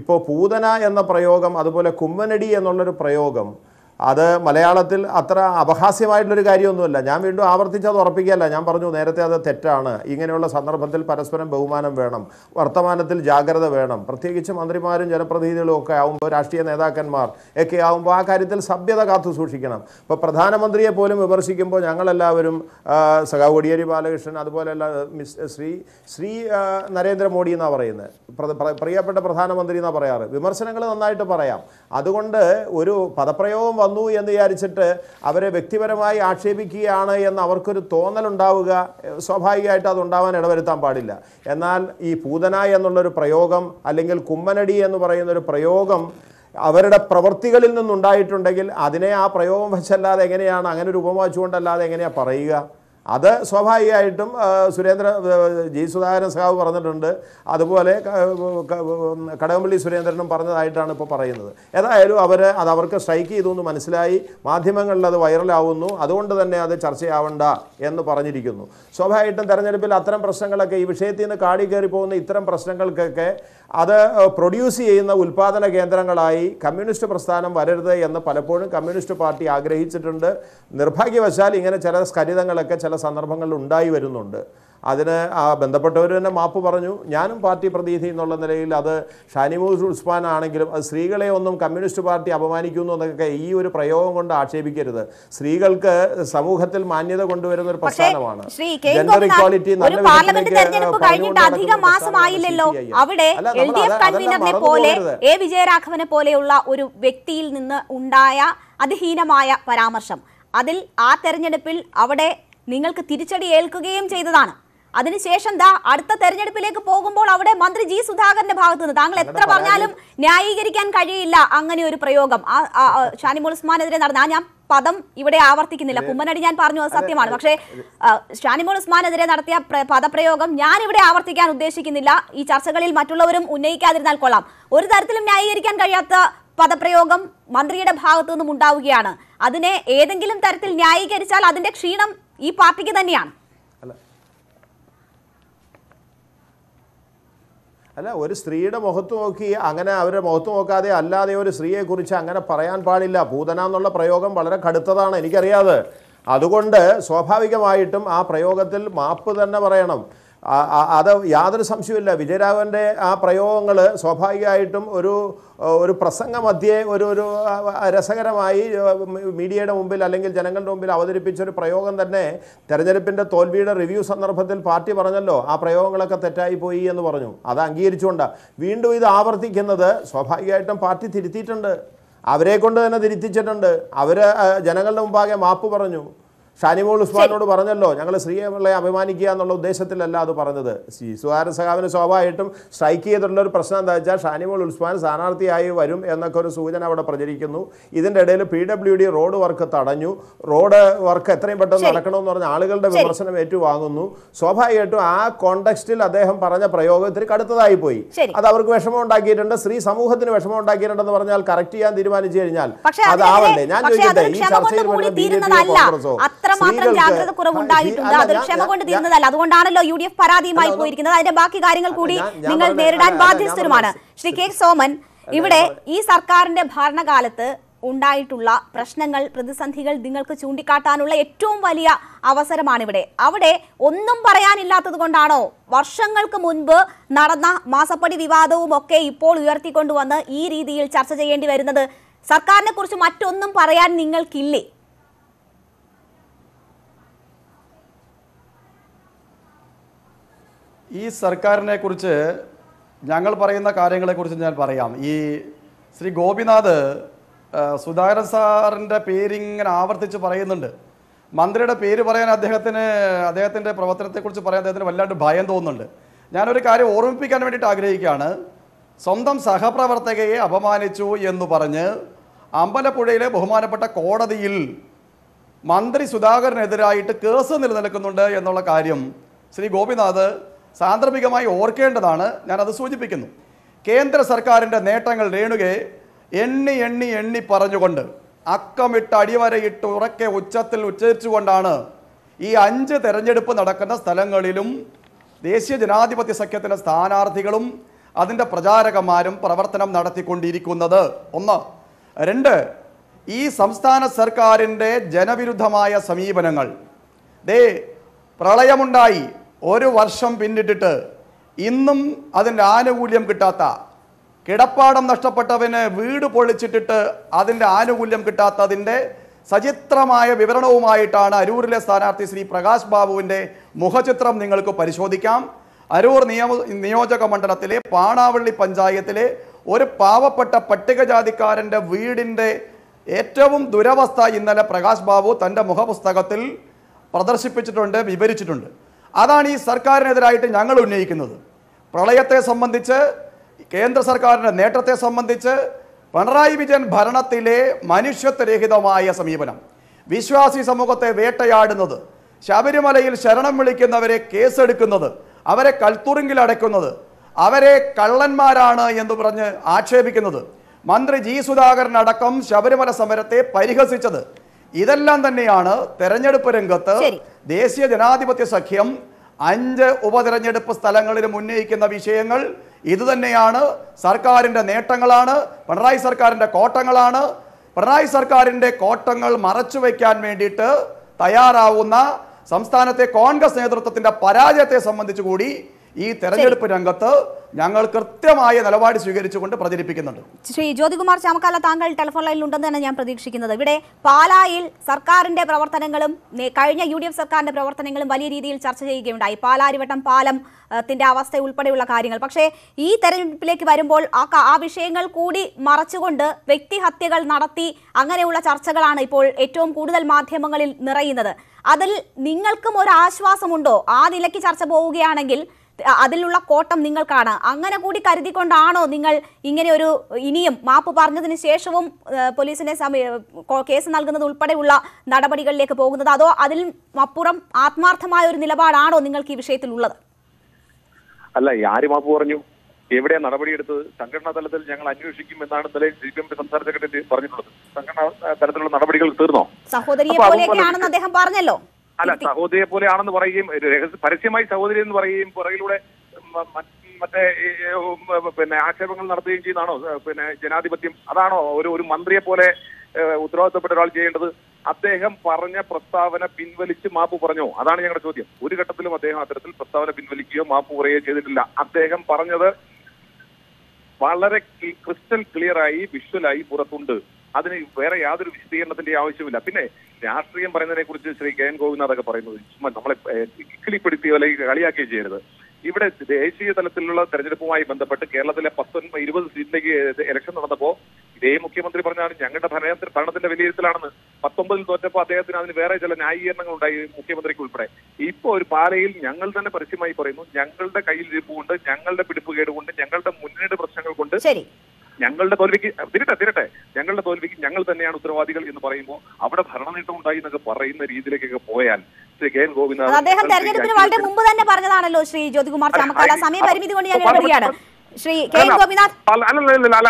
ഇപ്പോൾ പൂതന എന്ന പ്രയോഗം അതുപോലെ കുമ്മനടി എന്നുള്ളൊരു പ്രയോഗം അത് മലയാളത്തിൽ അത്ര അപഹാസ്യമായിട്ടുള്ളൊരു കാര്യമൊന്നുമല്ല ഞാൻ വീണ്ടും ആവർത്തിച്ചത് ഉറപ്പിക്കുകയല്ല ഞാൻ പറഞ്ഞു നേരത്തെ അത് തെറ്റാണ് ഇങ്ങനെയുള്ള സന്ദർഭത്തിൽ പരസ്പരം ബഹുമാനം വേണം വർത്തമാനത്തിൽ ജാഗ്രത വേണം പ്രത്യേകിച്ച് മന്ത്രിമാരും ജനപ്രതിനിധികളും ഒക്കെ ആകുമ്പോൾ രാഷ്ട്രീയ നേതാക്കന്മാർ ഒക്കെ ആകുമ്പോൾ ആ കാര്യത്തിൽ സഭ്യത കാത്തു സൂക്ഷിക്കണം ഇപ്പോൾ പ്രധാനമന്ത്രിയെ പോലും വിമർശിക്കുമ്പോൾ ഞങ്ങളെല്ലാവരും സഖാ കോടിയേരി ബാലകൃഷ്ണൻ അതുപോലെയല്ല മിസ് ശ്രീ ശ്രീ നരേന്ദ്രമോദി എന്നാണ് പറയുന്നത് പ്രിയപ്പെട്ട പ്രധാനമന്ത്രി എന്നാണ് പറയാറ് വിമർശനങ്ങൾ നന്നായിട്ട് പറയാം അതുകൊണ്ട് ഒരു പദപ്രയോഗം വന്നു എന്ന് വിചാരിച്ചിട്ട് അവരെ വ്യക്തിപരമായി ആക്ഷേപിക്കുകയാണ് എന്ന് അവർക്കൊരു തോന്നലുണ്ടാവുക സ്വാഭാവികമായിട്ട് അതുണ്ടാവാൻ ഇടവരുത്താൻ പാടില്ല എന്നാൽ ഈ പൂതന എന്നുള്ളൊരു പ്രയോഗം അല്ലെങ്കിൽ കുമ്മനടി എന്ന് പറയുന്നൊരു പ്രയോഗം അവരുടെ പ്രവൃത്തികളിൽ നിന്നുണ്ടായിട്ടുണ്ടെങ്കിൽ അതിനെ ആ പ്രയോഗം വെച്ചല്ലാതെ എങ്ങനെയാണ് അങ്ങനെ ഒരു ഉപമ വെച്ചുകൊണ്ടല്ലാതെ എങ്ങനെയാണ് പറയുക അത് സ്വാഭാവികമായിട്ടും സുരേന്ദ്ര ജി സുധാകരൻ സഹാവ് പറഞ്ഞിട്ടുണ്ട് അതുപോലെ കടകംപള്ളി സുരേന്ദ്രനും പറഞ്ഞതായിട്ടാണ് ഇപ്പോൾ പറയുന്നത് ഏതായാലും അവർ അത് അവർക്ക് സ്ട്രൈക്ക് ചെയ്തു എന്ന് മനസ്സിലായി മാധ്യമങ്ങളിൽ അത് വൈറലാവുന്നു അതുകൊണ്ട് തന്നെ അത് ചർച്ചയാവണ്ട എന്ന് പറഞ്ഞിരിക്കുന്നു സ്വാഭാവികമായിട്ടും തെരഞ്ഞെടുപ്പിൽ അത്തരം പ്രശ്നങ്ങളൊക്കെ ഈ വിഷയത്തിൽ നിന്ന് കാടി കയറി പോകുന്ന ഇത്തരം പ്രശ്നങ്ങൾക്കൊക്കെ അത് പ്രൊഡ്യൂസ് ചെയ്യുന്ന ഉൽപ്പാദന കേന്ദ്രങ്ങളായി കമ്മ്യൂണിസ്റ്റ് പ്രസ്ഥാനം വരരുത് എന്ന് പലപ്പോഴും കമ്മ്യൂണിസ്റ്റ് പാർട്ടി ആഗ്രഹിച്ചിട്ടുണ്ട് നിർഭാഗ്യവശാൽ ഇങ്ങനെ ചില സ്കരിതങ്ങളൊക്കെ ചില സന്ദർഭങ്ങളിൽ ഉണ്ടായി വരുന്നുണ്ട് അതിന് ആ ബന്ധപ്പെട്ടവർ തന്നെ മാപ്പ് പറഞ്ഞു ഞാനും പാർട്ടി പ്രതിനിധി എന്നുള്ള നിലയിൽ അത് ഷാനിമോസ് ഉസ്മാൻ ആണെങ്കിലും അത് സ്ത്രീകളെ ഒന്നും കമ്മ്യൂണിസ്റ്റ് പാർട്ടി അപമാനിക്കുന്നു എന്നൊക്കെ ഈ ഒരു പ്രയോഗം കൊണ്ട് ആക്ഷേപിക്കരുത് സ്ത്രീകൾക്ക് സമൂഹത്തിൽ മാന്യത കൊണ്ടുവരുന്ന ഒരു പ്രസ്ഥാനമാണ് ജെൻഡർ ഇക്വാലിറ്റി വിജയരാഘവനെ പോലെയുള്ള ഒരു വ്യക്തിയിൽ നിന്ന് ഉണ്ടായ അതിഹീനമായ പരാമർശം അതിൽ ആ തെരഞ്ഞെടുപ്പിൽ അവിടെ നിങ്ങൾക്ക് തിരിച്ചടി ഏൽക്കുകയും ചെയ്തതാണ് അതിനുശേഷം ദാ അടുത്ത തെരഞ്ഞെടുപ്പിലേക്ക് പോകുമ്പോൾ അവിടെ മന്ത്രി ജി സുധാകരന്റെ ഭാഗത്തു നിന്ന് താങ്കൾ എത്ര പറഞ്ഞാലും ന്യായീകരിക്കാൻ കഴിയില്ല അങ്ങനെ ഒരു പ്രയോഗം ഷാനിമോൾ ഉസ്മാനെതിരെ നടന്ന ഞാൻ പദം ഇവിടെ ആവർത്തിക്കുന്നില്ല കുമ്മനടി ഞാൻ പറഞ്ഞു അത് സത്യമാണ് പക്ഷേ ഷാനിമോൾ ഉസ്മാനെതിരെ നടത്തിയ പദപ്രയോഗം ഞാൻ ഇവിടെ ആവർത്തിക്കാൻ ഉദ്ദേശിക്കുന്നില്ല ഈ ചർച്ചകളിൽ മറ്റുള്ളവരും ഉന്നയിക്കാതിരുന്നാൽ കൊള്ളാം ഒരു തരത്തിലും ന്യായീകരിക്കാൻ കഴിയാത്ത പദപ്രയോഗം മന്ത്രിയുടെ ഭാഗത്തു നിന്നും ഉണ്ടാവുകയാണ് അതിനെ ഏതെങ്കിലും തരത്തിൽ ന്യായീകരിച്ചാൽ അതിന്റെ ക്ഷീണം ഈ പാർട്ടിക്ക് തന്നെയാണ് അല്ല ഒരു സ്ത്രീയുടെ മുഖത്ത് നോക്കി അങ്ങനെ അവരുടെ മുഖത്ത് നോക്കാതെ അല്ലാതെ ഒരു സ്ത്രീയെക്കുറിച്ച് അങ്ങനെ പറയാൻ പാടില്ല ഭൂതന എന്നുള്ള പ്രയോഗം വളരെ കടുത്തതാണ് എനിക്കറിയാതെ അതുകൊണ്ട് സ്വാഭാവികമായിട്ടും ആ പ്രയോഗത്തിൽ മാപ്പ് തന്നെ പറയണം അത് യാതൊരു സംശയമില്ല വിജയരാഘവൻ്റെ ആ പ്രയോഗങ്ങൾ സ്വാഭാവികമായിട്ടും ഒരു ഒരു പ്രസംഗ മധ്യേ ഒരു ഒരു രസകരമായി മീഡിയയുടെ മുമ്പിൽ അല്ലെങ്കിൽ ജനങ്ങളുടെ മുമ്പിൽ അവതരിപ്പിച്ചൊരു പ്രയോഗം തന്നെ തെരഞ്ഞെടുപ്പിൻ്റെ തോൽവിയുടെ റിവ്യൂ സന്ദർഭത്തിൽ പാർട്ടി പറഞ്ഞല്ലോ ആ പ്രയോഗങ്ങളൊക്കെ തെറ്റായി പോയി എന്ന് പറഞ്ഞു അത് അംഗീകരിച്ചുകൊണ്ടാണ് വീണ്ടും ഇത് ആവർത്തിക്കുന്നത് സ്വാഭാവികമായിട്ടും പാർട്ടി തിരുത്തിയിട്ടുണ്ട് അവരെ കൊണ്ട് തന്നെ തിരുത്തിച്ചിട്ടുണ്ട് അവർ ജനങ്ങളുടെ മുമ്പാകെ മാപ്പ് പറഞ്ഞു ഷാനിമോൾ ഉസ്മാനോട് പറഞ്ഞല്ലോ ഞങ്ങൾ സ്ത്രീകളെ അഭിമാനിക്കുക എന്നുള്ള ഉദ്ദേശത്തിലല്ല അത് പറഞ്ഞത് സുഹാരൻ സഖാവിന് സ്വാഭാവികമായിട്ടും സ്ട്രൈക്ക് ചെയ്തിട്ടുള്ള ഒരു പ്രശ്നം എന്താ വെച്ചാൽ ഷാനിമോൾ ഉസ്മാൻ സ്ഥാനാർത്ഥിയായി വരും എന്നൊക്കെ ഒരു സൂചന അവിടെ പ്രചരിക്കുന്നു ഇതിൻ്റെ ഇടയിൽ P W D road work തടഞ്ഞു റോഡ് വർക്ക് എത്രയും പെട്ടെന്ന് നടക്കണമെന്ന് പറഞ്ഞ ആളുകളുടെ വിമർശനം ഏറ്റുവാങ്ങുന്നു സ്വാഭാവികമായിട്ടും ആ കോണ്ടെക്സ്റ്റിൽ അദ്ദേഹം പറഞ്ഞ പ്രയോഗത്തിന് കടുത്തതായി പോയി അത് അവർക്ക് വിഷമം ഉണ്ടാക്കിയിട്ടുണ്ട് സ്ത്രീ സമൂഹത്തിന് വിഷമം ഉണ്ടാക്കിയിട്ടുണ്ടെന്ന് പറഞ്ഞാൽ കറക്റ്റ് ചെയ്യാൻ തീരുമാനിച്ചു കഴിഞ്ഞാൽ അതാവണ്ടേ ഞാൻ ചോദിക്കട്ടെ ഈ ചർച്ചയിൽ വരുന്ന ബി ജെ പി കോൺഗ്രസോ എത്രമാത്രം ജാഗ്രത കുറവുണ്ടായിട്ടുണ്ട് ഉണ്ടായിട്ടുണ്ട് ക്ഷമ കൊണ്ട് തീരുന്നതല്ല അതുകൊണ്ടാണല്ലോ യു ഡി എഫ് പരാതിയുമായി പോയിരിക്കുന്നത് അതിന്റെ ബാക്കി കാര്യങ്ങൾ കൂടി നിങ്ങൾ നേരിടാൻ ബാധ്യസ്ഥരുമാണ് ശ്രീ കെ സോമൻ ഇവിടെ ഈ സർക്കാരിന്റെ ഭരണകാലത്ത് ഉണ്ടായിട്ടുള്ള പ്രശ്നങ്ങൾ പ്രതിസന്ധികൾ നിങ്ങൾക്ക് ചൂണ്ടിക്കാട്ടാനുള്ള ഏറ്റവും വലിയ അവസരമാണിവിടെ അവിടെ ഒന്നും പറയാനില്ലാത്തത് കൊണ്ടാണോ വർഷങ്ങൾക്ക് മുൻപ് നടന്ന മാസപ്പടി വിവാദവും ഒക്കെ ഇപ്പോൾ ഉയർത്തിക്കൊണ്ടുവന്ന് ഈ രീതിയിൽ ചർച്ച ചെയ്യേണ്ടി വരുന്നത് സർക്കാരിനെ കുറിച്ച് മറ്റൊന്നും പറയാൻ നിങ്ങൾക്കില്ലേ ഈ സർക്കാരിനെ കുറിച്ച് ഞങ്ങൾ പറയുന്ന കാര്യങ്ങളെ കുറിച്ച് ഞാൻ പറയാം ഈ ശ്രീ ഗോപിനാഥ് സുധാകരൻ സാറിൻ്റെ പേരിങ്ങനെ ആവർത്തിച്ച് പറയുന്നുണ്ട് മന്ത്രിയുടെ പേര് പറയാൻ അദ്ദേഹത്തിന് അദ്ദേഹത്തിൻ്റെ പ്രവർത്തനത്തെക്കുറിച്ച് പറയാൻ അദ്ദേഹത്തിന് വല്ലാണ്ട് ഭയം തോന്നുന്നുണ്ട് ഞാനൊരു കാര്യം ഓർമ്മിപ്പിക്കാൻ വേണ്ടിയിട്ട് ആഗ്രഹിക്കുകയാണ് സ്വന്തം സഹപ്രവർത്തകയെ അപമാനിച്ചു എന്ന് പറഞ്ഞ് അമ്പലപ്പുഴയിലെ ബഹുമാനപ്പെട്ട കോടതിയിൽ മന്ത്രി സുധാകരനെതിരായിട്ട് കേസ് നിലനിൽക്കുന്നുണ്ട് എന്നുള്ള കാര്യം ശ്രീ ഗോപിനാഥ് സാന്ദർഭികമായി ഓർക്കേണ്ടതാണ് ഞാനത് സൂചിപ്പിക്കുന്നു കേന്ദ്ര സർക്കാരിൻ്റെ നേട്ടങ്ങൾ രേണുകയെ എണ്ണി എണ്ണി എണ്ണി പറഞ്ഞുകൊണ്ട് അക്കമിട്ട് അടിവരയിട്ട് ഉറക്കെ ഉച്ചത്തിൽ ഉച്ചരിച്ചുകൊണ്ടാണ് ഈ അഞ്ച് തെരഞ്ഞെടുപ്പ് നടക്കുന്ന സ്ഥലങ്ങളിലും ദേശീയ ജനാധിപത്യ സഖ്യത്തിൻ്റെ സ്ഥാനാർത്ഥികളും അതിൻ്റെ പ്രചാരകന്മാരും പ്രവർത്തനം നടത്തിക്കൊണ്ടിരിക്കുന്നത് ഒന്ന് രണ്ട് ഈ സംസ്ഥാന സർക്കാരിൻ്റെ ജനവിരുദ്ധമായ സമീപനങ്ങൾ ദേ പ്രളയമുണ്ടായി ഒരു വർഷം പിന്നിട്ടിട്ട് ഇന്നും അതിൻ്റെ ആനുകൂല്യം കിട്ടാത്ത കിടപ്പാടം നഷ്ടപ്പെട്ടവന് വീട് പൊളിച്ചിട്ടിട്ട് അതിൻ്റെ ആനുകൂല്യം കിട്ടാത്തതിൻ്റെ സചിത്രമായ വിവരണവുമായിട്ടാണ് അരൂരിലെ സ്ഥാനാർത്ഥി ശ്രീ പ്രകാശ് ബാബുവിൻ്റെ മുഖചിത്രം നിങ്ങൾക്ക് പരിശോധിക്കാം അരൂർ നിയമ നിയോജക മണ്ഡലത്തിലെ പാണാവള്ളി പഞ്ചായത്തിലെ ഒരു പാവപ്പെട്ട പട്ടികജാതിക്കാരൻ്റെ വീടിൻ്റെ ഏറ്റവും ദുരവസ്ഥ ഇന്നലെ പ്രകാശ് ബാബു തൻ്റെ മുഖപുസ്തകത്തിൽ പ്രദർശിപ്പിച്ചിട്ടുണ്ട് വിവരിച്ചിട്ടുണ്ട് അതാണ് ഈ സർക്കാരിനെതിരായിട്ട് ഞങ്ങൾ ഉന്നയിക്കുന്നത് പ്രളയത്തെ സംബന്ധിച്ച് കേന്ദ്ര സർക്കാരിൻ്റെ നേട്ടത്തെ സംബന്ധിച്ച് പിണറായി വിജയൻ ഭരണത്തിലെ മനുഷ്യത്വരഹിതമായ സമീപനം വിശ്വാസി സമൂഹത്തെ വേട്ടയാടുന്നത് ശബരിമലയിൽ ശരണം വിളിക്കുന്നവരെ കേസെടുക്കുന്നത് അവരെ കൽത്തുറുങ്കിൽ അടയ്ക്കുന്നത് അവരെ കള്ളന്മാരാണ് എന്ന് പറഞ്ഞ് ആക്ഷേപിക്കുന്നത് മന്ത്രി ജി സുധാകരൻ അടക്കം ശബരിമല സമരത്തെ പരിഹസിച്ചത് ഇതെല്ലാം തന്നെയാണ് തെരഞ്ഞെടുപ്പ് രംഗത്ത് ദേശീയ ജനാധിപത്യ സഖ്യം അഞ്ച് ഉപതെരഞ്ഞെടുപ്പ് സ്ഥലങ്ങളിലും ഉന്നയിക്കുന്ന വിഷയങ്ങൾ ഇതുതന്നെയാണ് സർക്കാരിൻ്റെ നേട്ടങ്ങളാണ് പിണറായി സർക്കാരിൻ്റെ കോട്ടങ്ങളാണ് പിണറായി സർക്കാരിൻ്റെ കോട്ടങ്ങൾ മറച്ചുവെക്കാൻ വേണ്ടിയിട്ട് തയ്യാറാവുന്ന സംസ്ഥാനത്തെ കോൺഗ്രസ് നേതൃത്വത്തിൻ്റെ പരാജയത്തെ സംബന്ധിച്ചു കൂടി ഈ തെരഞ്ഞെടുപ്പ് രംഗത്ത് ഞങ്ങൾ കൃത്യമായ നിലപാട് സ്വീകരിച്ചുകൊണ്ട് പ്രചരിപ്പിക്കുന്നുണ്ട് ശ്രീ ജ്യോതികുമാർ ചാമക്കാല താങ്കൾ ടെലിഫോൺ ലൈനിൽ ഉണ്ടെന്ന് തന്നെ ഞാൻ പ്രതീക്ഷിക്കുന്നത് ഇവിടെ പാലായിൽ സർക്കാരിന്റെ പ്രവർത്തനങ്ങളും കഴിഞ്ഞ യു ഡി എഫ് സർക്കാരിന്റെ പ്രവർത്തനങ്ങളും വലിയ രീതിയിൽ ചർച്ച ചെയ്യുകയുണ്ടായി പാലാരിവട്ടം പാലം ത്തിന്റെ അവസ്ഥ ഉൾപ്പെടെയുള്ള കാര്യങ്ങൾ പക്ഷേ ഈ തെരഞ്ഞെടുപ്പിലേക്ക് വരുമ്പോൾ ആ ആ വിഷയങ്ങൾ കൂടി മറച്ചുകൊണ്ട് വ്യക്തിഹത്യകൾ നടത്തി അങ്ങനെയുള്ള ചർച്ചകളാണ് ഇപ്പോൾ ഏറ്റവും കൂടുതൽ മാധ്യമങ്ങളിൽ നിറയുന്നത് അതിൽ നിങ്ങൾക്കും ഒരു ആശ്വാസമുണ്ടോ ആ നിലയ്ക്ക് ചർച്ച പോവുകയാണെങ്കിൽ അതിലുള്ള കോട്ടം നിങ്ങൾക്കാണ് അങ്ങനെ കൂടി കരുതിക്കൊണ്ടാണോ നിങ്ങൾ ഇങ്ങനെ ഒരു ഇനിയും മാപ്പ് പറഞ്ഞതിന് ശേഷവും പോലീസിനെ കേസ് നൽകുന്നത് ഉൾപ്പെടെയുള്ള നടപടികളിലേക്ക് പോകുന്നത് അതോ അതിൽ അപ്പുറം ആത്മാർത്ഥമായ ഒരു നിലപാടാണോ നിങ്ങൾക്ക് ഈ വിഷയത്തിൽ ഉള്ളത് അല്ല ആര് മാപ്പ് പറഞ്ഞു എവിടെയാണ് നടപടിയെടുത്തത് സംഘടനാ തലത്തിൽ ഞങ്ങൾ അന്വേഷിക്കും എന്നാണ് ഇന്നലെ സി പി എം സംസ്ഥാന സെക്രട്ടറി പറഞ്ഞിട്ടുള്ളത് സംഘടനാ തലത്തിലുള്ള നടപടികൾ തീർന്നോ സഹോദരിയെ പോലെയൊക്കെയാണെന്ന് അദ്ദേഹം പറഞ്ഞല്ലോ അല്ല സഹോദരിയെ പോലെയാണെന്ന് പറയുകയും പരസ്യമായി സഹോദരി എന്ന് പറയുകയും പുറകിലൂടെ മറ്റേ പിന്നെ ആക്ഷേപങ്ങൾ നടത്തുകയും ചെയ്യുന്നതാണോ പിന്നെ ജനാധിപത്യം അതാണോ ഒരു ഒരു മന്ത്രിയെ പോലെ ഉത്തരവാദിത്തപ്പെട്ട ഒരാൾ ചെയ്യേണ്ടത് അദ്ദേഹം പറഞ്ഞ പ്രസ്താവന പിൻവലിച്ച് മാപ്പ് പറഞ്ഞോ അതാണ് ഞങ്ങളുടെ ചോദ്യം ഒരു ഘട്ടത്തിലും അദ്ദേഹം അത്തരത്തിൽ പ്രസ്താവന പിൻവലിക്കുകയോ മാപ്പ് പറയുകയോ ചെയ്തിട്ടില്ല അദ്ദേഹം പറഞ്ഞത് വളരെ ക്രിസ്റ്റൽ ക്ലിയറായി വിഷ്വലായി പുറത്തുണ്ട് അതിന് വേറെ യാതൊരു വിശദീകരണത്തിന്റെ ആവശ്യമില്ല പിന്നെ രാഷ്ട്രീയം പറയുന്നതിനെ കുറിച്ച് ശ്രീ കെ എൻ അതൊക്കെ പറയുന്നത് ചുമ്മാ നമ്മളെ ഇക്കിളിപ്പെടുത്തിയോ അല്ലെങ്കിൽ കളിയാക്കുകയും ചെയ്യരുത് ഇവിടെ ദേശീയ തലത്തിലുള്ള തെരഞ്ഞെടുപ്പുമായി ബന്ധപ്പെട്ട് കേരളത്തിലെ പത്തൊൻപത് ഇരുപത് സീറ്റിലേക്ക് ഇലക്ഷൻ നടന്നപ്പോ ഇതേ മുഖ്യമന്ത്രി പറഞ്ഞാണ് ഞങ്ങളുടെ ഭരണ ഭരണത്തിന്റെ വിലയിരുത്തലാണെന്ന് പത്തൊമ്പതിൽ തോറ്റപ്പോൾ അദ്ദേഹത്തിന് അതിന് വേറെ ചില ന്യായീകരണങ്ങൾ ഉണ്ടായി മുഖ്യമന്ത്രിക്ക് ഉൾപ്പെടെ ഇപ്പൊ ഒരു പാലയിൽ ഞങ്ങൾ തന്നെ പരസ്യമായി പറയുന്നു ഞങ്ങളുടെ കയ്യിൽ ഇരിപ്പ് കൊണ്ട് ഞങ്ങളുടെ പിടിപ്പുകേട് കൊണ്ട് ഞങ്ങളുടെ മുന്നണിയുടെ പ്രശ്നങ്ങൾ കൊണ്ട് ഞങ്ങളുടെ തോൽവിക്ക് തിരട്ടെ തിരട്ടെ ഞങ്ങളുടെ തോൽവിക്ക് ഞങ്ങൾ തന്നെയാണ് ഉത്തരവാദികൾ എന്ന് പറയുമ്പോൾ അവിടെ ഭരണനേട്ടം ഉണ്ടായി എന്നൊക്കെ പറയുന്ന രീതിയിലേക്കൊക്കെ പോയാൽ ശ്രീ കെ എൻ അദ്ദേഹം തെരഞ്ഞെടുപ്പിന് വളരെ മുമ്പ് തന്നെ പറഞ്ഞതാണല്ലോ ശ്രീ ജ്യോതികുമാർ ചാമക്കാല സമയപരിമിതി കൊണ്ട് ഞാൻ ശ്രീ കെ ഗോപിനാഥ്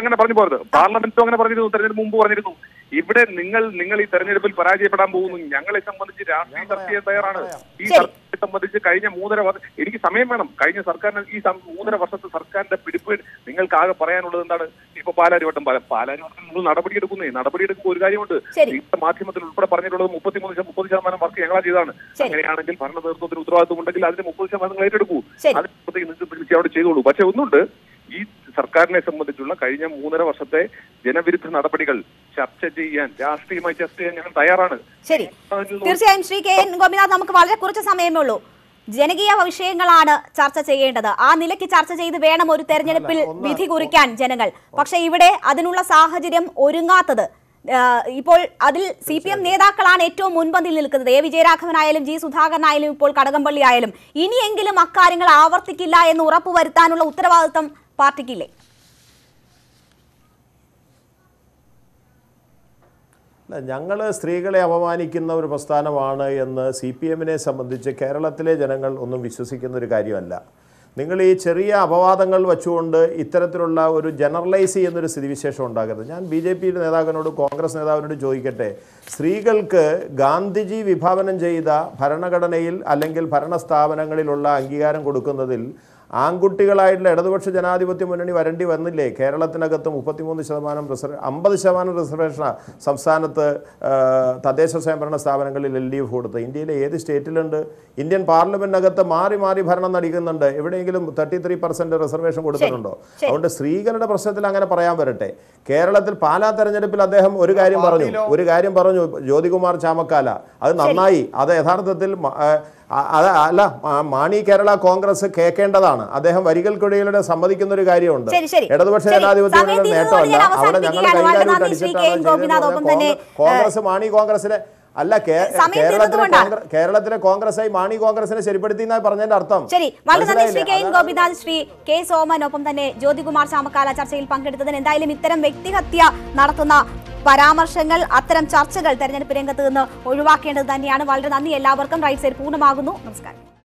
അങ്ങനെ പറഞ്ഞു പോകരുത് പാർലമെന്റിലും അങ്ങനെ പറഞ്ഞിരുന്നു തെരഞ്ഞെടുപ്പ് മുമ്പ് പറഞ്ഞിരുന്നു ഇവിടെ നിങ്ങൾ നിങ്ങൾ ഈ തെരഞ്ഞെടുപ്പിൽ പരാജയപ്പെടാൻ പോകുന്നു ഞങ്ങളെ സംബന്ധിച്ച് രാഷ്ട്രീയ ചർച്ച ചെയ്യാൻ തയ്യാറാണ് ഈ സംബന്ധിച്ച് കഴിഞ്ഞ മൂന്നര എനിക്ക് സമയം വേണം കഴിഞ്ഞ സർക്കാരിന് ഈ മൂന്നര വർഷത്തെ സർക്കാരിന്റെ പിടിപ്പ് നിങ്ങൾക്ക് ആകെ പറയാനുള്ളത് എന്താണ് ഇപ്പൊ പാലാരിവട്ടം പാലം പാലാരിവട്ടം നമ്മൾ നടപടിയെടുക്കുന്നേ നടപടിയെടുക്കുമ്പോൾ ഒരു കാര്യമുണ്ട് ഇപ്പൊ മാധ്യമത്തിൽ ഉൾപ്പെടെ പറഞ്ഞിട്ടുള്ളത് മുപ്പത്തിമൂന്ന് മുപ്പത് ശതമാനം വർക്ക് ഞങ്ങളാ ചെയ്താണ് അങ്ങനെയാണെങ്കിൽ ഭരണ നേതൃത്വത്തിന് ഉത്തരവാദിത്വം ഉണ്ടെങ്കിൽ അതിന് മുപ്പത് ശതമാനം ഏറ്റെടുക്കൂ അതിന് നിങ്ങൾക്ക് അവിടെ ചെയ്തോളൂ പക്ഷെ ഒന്നുണ്ട് ഈ സർക്കാരിനെ സംബന്ധിച്ചുള്ള കഴിഞ്ഞ മൂന്നര വർഷത്തെ ജനവിരുദ്ധ നടപടികൾ ചർച്ച ചെയ്യാൻ രാഷ്ട്രീയമായി ചർച്ച ചെയ്യാൻ ഞങ്ങൾ തയ്യാറാണ് ശരി തീർച്ചയായും ശ്രീ കെ എൻ ഗോപിനാഥ് നമുക്ക് വളരെ കുറച്ച് സമയമേ ഉള്ളൂ ജനകീയ വിഷയങ്ങളാണ് ചർച്ച ചെയ്യേണ്ടത് ആ നിലയ്ക്ക് ചർച്ച ചെയ്ത് വേണം ഒരു തെരഞ്ഞെടുപ്പിൽ വിധി കുറിക്കാൻ ജനങ്ങൾ പക്ഷെ ഇവിടെ അതിനുള്ള സാഹചര്യം ഒരുങ്ങാത്തത് ഇപ്പോൾ അതിൽ സി പി എം നേതാക്കളാണ് ഏറ്റവും മുൻപന്തിയിൽ നിൽക്കുന്നത് എ വിജയരാഘവനായാലും ജി സുധാകരനായാലും ഇപ്പോൾ കടകംപള്ളി ആയാലും ഇനിയെങ്കിലും അക്കാര്യങ്ങൾ ആവർത്തിക്കില്ല എന്ന് ഉറപ്പുവരുത്താനുള്ള ഉത്തരവാദിത്തം പാർട്ടിക്കില്ലേ ഞങ്ങൾ സ്ത്രീകളെ അപമാനിക്കുന്ന ഒരു പ്രസ്ഥാനമാണ് എന്ന് സി പി എമ്മിനെ സംബന്ധിച്ച് കേരളത്തിലെ ജനങ്ങൾ ഒന്നും വിശ്വസിക്കുന്ന ഒരു കാര്യമല്ല നിങ്ങൾ ഈ ചെറിയ അപവാദങ്ങൾ വെച്ചുകൊണ്ട് ഇത്തരത്തിലുള്ള ഒരു ജനറലൈസ് ചെയ്യുന്നൊരു സ്ഥിതിവിശേഷം ഉണ്ടാകരുത് ഞാൻ ബി ജെ പിയുടെ നേതാവിനോട് കോൺഗ്രസ് നേതാവിനോട് ചോദിക്കട്ടെ സ്ത്രീകൾക്ക് ഗാന്ധിജി വിഭാവനം ചെയ്ത ഭരണഘടനയിൽ അല്ലെങ്കിൽ ഭരണസ്ഥാപനങ്ങളിലുള്ള അംഗീകാരം കൊടുക്കുന്നതിൽ ആൺകുട്ടികളായിട്ടുള്ള ഇടതുപക്ഷ ജനാധിപത്യ മുന്നണി വരേണ്ടി വന്നില്ലേ കേരളത്തിനകത്ത് മുപ്പത്തിമൂന്ന് ശതമാനം റിസർവ് അമ്പത് ശതമാനം റിസർവേഷനാണ് സംസ്ഥാനത്ത് തദ്ദേശ സ്വയംഭരണ സ്ഥാപനങ്ങളിൽ എൽ ഡി എഫ് കൊടുത്ത് ഇന്ത്യയിലെ ഏത് സ്റ്റേറ്റിലുണ്ട് ഇന്ത്യൻ പാർലമെൻറ്റിനകത്ത് മാറി മാറി ഭരണം നടിക്കുന്നുണ്ട് എവിടെയെങ്കിലും തേർട്ടി ത്രീ പെർസെൻറ്റ് റിസർവേഷൻ കൊടുത്തിട്ടുണ്ടോ അതുകൊണ്ട് സ്ത്രീകളുടെ പ്രശ്നത്തിൽ അങ്ങനെ പറയാൻ വരട്ടെ കേരളത്തിൽ പാലാ തെരഞ്ഞെടുപ്പിൽ അദ്ദേഹം ഒരു കാര്യം പറഞ്ഞു ഒരു കാര്യം പറഞ്ഞു ജ്യോതികുമാർ ചാമക്കാല അത് നന്നായി അത് യഥാർത്ഥത്തിൽ അത് അല്ല മാണി കേരള കോൺഗ്രസ് കേൾക്കേണ്ടതാണ് അദ്ദേഹം വരികൾക്കിടയിലൂടെ സമ്മതിക്കുന്ന ഒരു കാര്യമുണ്ട് ഇടതുപക്ഷ ജനാധിപത്യങ്ങളുടെ നേട്ടമല്ല അവിടെ ഞങ്ങൾ കൈകാര്യം കോൺഗ്രസ് മാണി കോൺഗ്രസിനെ അല്ല കേരളത്തിലെ കേരളത്തിലെ കോൺഗ്രസായി മാണി കോൺഗ്രസിനെ ശരിപ്പെടുത്തി എന്നായി പറഞ്ഞതിന്റെ അർത്ഥം ശരി വളരെ നന്ദി Shri K N Gopinath Shri K Soman ഒപ്പം തന്നെ ജ്യോതികുമാർ ചാമക്കാല ചർച്ചയിൽ പങ്കെടുത്തതിന് എന്തായാലും ഇത്തരം വ്യക്തിഹത്യ നടത്തുന്ന പരാമർശങ്ങൾ അത്തരം ചർച്ചകൾ തെരഞ്ഞെടുപ്പ് രംഗത്ത് നിന്ന് ഒഴിവാക്കേണ്ടത് തന്നെയാണ് വളരെ നന്ദി എല്ലാവർക്കും റൈറ്റ് സൈഡ് പൂർണ്ണമാകുന്നു നമസ്കാരം